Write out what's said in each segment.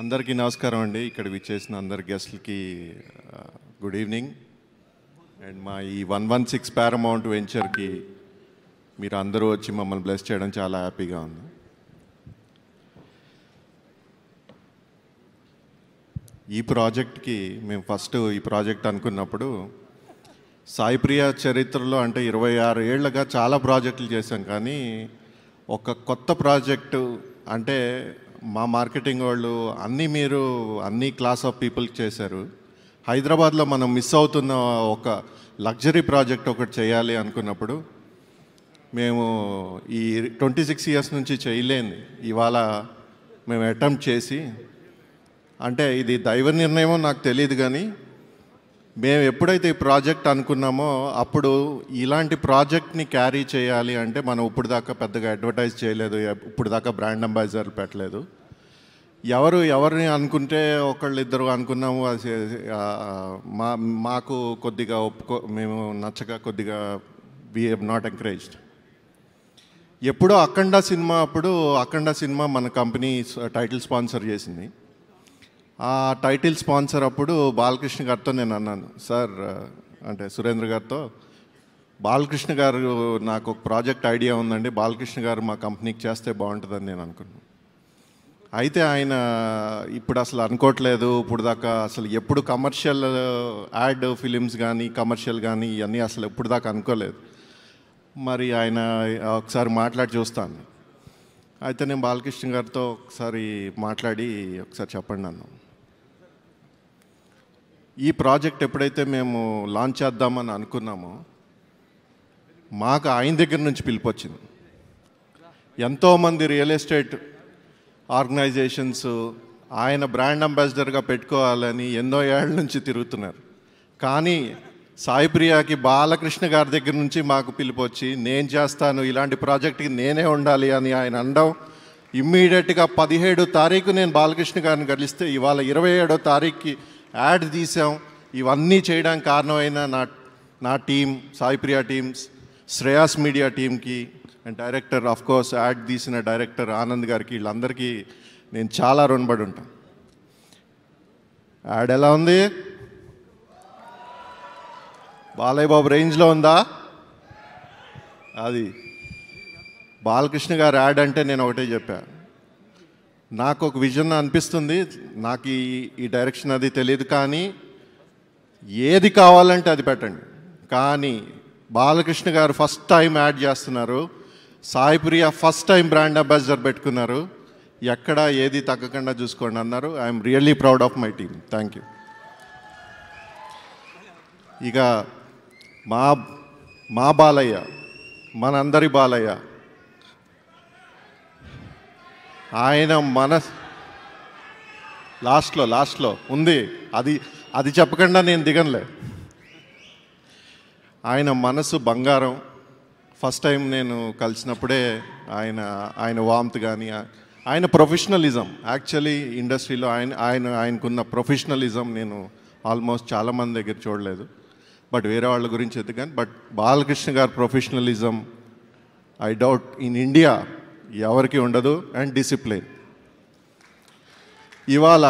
అందరికీ నమస్కారం అండి ఇక్కడ విచ్చేసిన అందరి గెస్ట్లకి గుడ్ ఈవినింగ్ అండ్ మా ఈ వన్ వన్ సిక్స్ పారమౌంట్ వెంచర్కి మీరు అందరూ వచ్చి మమ్మల్ని బ్లెస్ చేయడం చాలా హ్యాపీగా ఉంది ఈ ప్రాజెక్ట్కి మేము ఫస్ట్ ఈ ప్రాజెక్ట్ అనుకున్నప్పుడు సాయిప్రియ చరిత్రలో అంటే ఇరవై ఆరు ఏళ్ళగా చాలా ప్రాజెక్టులు చేశాం కానీ ఒక కొత్త ప్రాజెక్టు అంటే మా మార్కెటింగ్ వాళ్ళు అన్నీ మీరు అన్ని క్లాస్ ఆఫ్ పీపుల్ చేశారు హైదరాబాద్లో మనం మిస్ అవుతున్న ఒక లగ్జరీ ప్రాజెక్ట్ ఒకటి చేయాలి అనుకున్నప్పుడు మేము ఈ ట్వంటీ సిక్స్ ఇయర్స్ నుంచి చేయలేని ఇవాళ మేము అటెంప్ట్ చేసి అంటే ఇది దైవ నిర్ణయమో నాకు తెలియదు కానీ మేము ఎప్పుడైతే ఈ ప్రాజెక్ట్ అనుకున్నామో అప్పుడు ఇలాంటి ప్రాజెక్ట్ని క్యారీ చేయాలి అంటే మనం ఇప్పుడు దాకా పెద్దగా అడ్వర్టైజ్ చేయలేదు ఇప్పుడు దాకా బ్రాండ్ అంబాసిడర్లు పెట్టలేదు ఎవరు ఎవరిని అనుకుంటే ఒకళ్ళిద్దరు అనుకున్నాము అది మా మాకు కొద్దిగా ఒప్పుకో మేము నచ్చక కొద్దిగా వీ హెవ్ నాట్ ఎంకరేజ్డ్ ఎప్పుడో అఖండ సినిమా అప్పుడు అఖండ సినిమా మన కంపెనీ టైటిల్ స్పాన్సర్ చేసింది ఆ టైటిల్ స్పాన్సర్ అప్పుడు బాలకృష్ణ గారితో నేను అన్నాను సార్ అంటే సురేంద్ర గారితో బాలకృష్ణ గారు నాకు ఒక ప్రాజెక్ట్ ఐడియా ఉందండి బాలకృష్ణ గారు మా కంపెనీకి చేస్తే బాగుంటుందని నేను అనుకున్నాను అయితే ఆయన ఇప్పుడు అసలు అనుకోవట్లేదు ఇప్పుడు దాకా అసలు ఎప్పుడు కమర్షియల్ యాడ్ ఫిలిమ్స్ కానీ కమర్షియల్ కానీ ఇవన్నీ అసలు ఎప్పుడు దాకా అనుకోలేదు మరి ఆయన ఒకసారి మాట్లాడి చూస్తాను అయితే నేను బాలకృష్ణ గారితో ఒకసారి మాట్లాడి ఒకసారి చెప్పండి అన్నాను ఈ ప్రాజెక్ట్ ఎప్పుడైతే మేము లాంచ్ చేద్దామని అనుకున్నామో మాకు ఆయన దగ్గర నుంచి పిలిపొచ్చింది ఎంతోమంది రియల్ ఎస్టేట్ ఆర్గనైజేషన్స్ ఆయన బ్రాండ్ అంబాసిడర్గా పెట్టుకోవాలని ఎన్నో ఏళ్ళ నుంచి తిరుగుతున్నారు కానీ సాయిప్రియాకి బాలకృష్ణ గారి దగ్గర నుంచి మాకు పిలిపొచ్చి నేను చేస్తాను ఇలాంటి ప్రాజెక్ట్కి నేనే ఉండాలి అని ఆయన అనడం ఇమ్మీడియట్గా పదిహేడు తారీఖు నేను బాలకృష్ణ గారిని కలిస్తే ఇవాళ ఇరవై ఏడో తారీఖుకి యాడ్ తీసాం ఇవన్నీ చేయడానికి కారణమైన నా నా team Saipriya teams Shreyas media టీమ్కి and director of course ad తీసిన డైరెక్టర్ ఆనంద్ గారికి వీళ్ళందరికీ నేను చాలా రుణపడి ఉంటాను యాడ్ ఎలా ఉంది బాలయ్య బాబు రేంజ్లో ఉందా అది బాలకృష్ణ గారు యాడ్ అంటే నేను ఒకటే చెప్పాను నాకు ఒక విజన్ అనిపిస్తుంది నాకు ఈ ఈ డైరెక్షన్ అది తెలియదు కానీ ఏది కావాలంటే అది పెట్టండి కానీ బాలకృష్ణ గారు ఫస్ట్ టైం యాడ్ చేస్తున్నారు Saipriya first time brand ambassador పెట్టుకున్నారు ఎక్కడ ఏది తగ్గకుండా చూసుకోండి అన్నారు I'm really proud of my team thank you ఇక మా మా బాలయ్య మనందరి బాలయ్య ఆయన మనస్ లాస్ట్లో లాస్ట్లో ఉంది అది అది చెప్పకుండా నేను దిగనులే ఆయన మనసు బంగారం ఫస్ట్ టైం నేను కలిసినప్పుడే ఆయన ఆయన వామ్త్ కానీ ఆయన ప్రొఫెషనలిజం యాక్చువల్లీ ఇండస్ట్రీలో ఆయన ఆయన ఆయనకున్న ప్రొఫెషనలిజం నేను ఆల్మోస్ట్ చాలామంది దగ్గర చూడలేదు బట్ వేరే వాళ్ళ గురించి అయితే కానీ but Balakrishna garu professionalism I doubt in India ఎవరికి ఉండదు అండ్ డిసిప్లిన్ ఇవాళ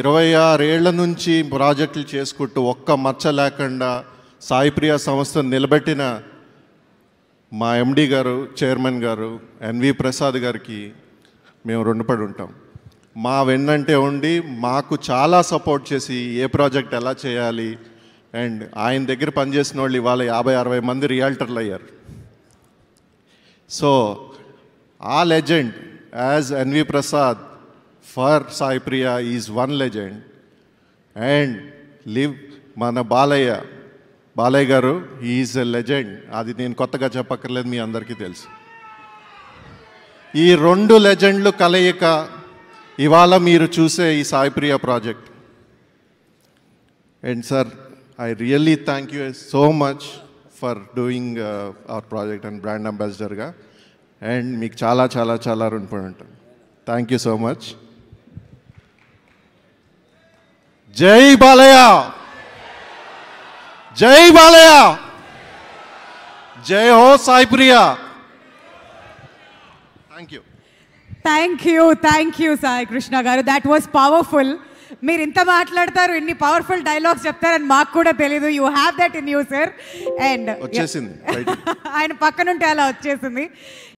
ఇరవై ఆరేళ్ల నుంచి ప్రాజెక్టులు చేసుకుంటూ ఒక్క మచ్చ లేకుండా సాయిప్రియ సంస్థను నిలబెట్టిన మా ఎండి గారు చైర్మన్ గారు ఎన్వి ప్రసాద్ గారికి మేము రుణపడి ఉంటాం మా వెన్నంటే ఉండి మాకు చాలా సపోర్ట్ చేసి ఏ ప్రాజెక్ట్ ఎలా చేయాలి అండ్ ఆయన దగ్గర పనిచేసిన వాళ్ళు ఇవాళ యాభై అరవై మంది రియాల్టర్లు అయ్యారు సో ఆ legend as NV Prasad for Sai Priya is one legend and live మన బాలయ్య బాలయ్య గారు ఈజ్ ఎ లెజెండ్ అది నేను కొత్తగా చెప్పక్కర్లేదు మీ అందరికీ తెలుసు ఈ రెండు లెజెండ్లు కలయిక ఇవాళ మీరు చూసే ఈ Sai Priya project and sir I really thank you so much for doing our project and brand అంబాసిడర్గా అండ్ మీకు చాలా చాలా చాలా రుణపడి ఉంటాను థ్యాంక్ యూ సో మచ్ జై బాలయ జై బాలయ జై హో Priya thank you thank you thank you Sai Krishna garu that was powerful మీరు ఇంత మాట్లాడతారు ఇన్ని పవర్ఫుల్ డైలాగ్స్ చెప్తారని మాకు కూడా తెలియదు you have that in you sir and ఆయన పక్కనుంటే అలా వచ్చేసింది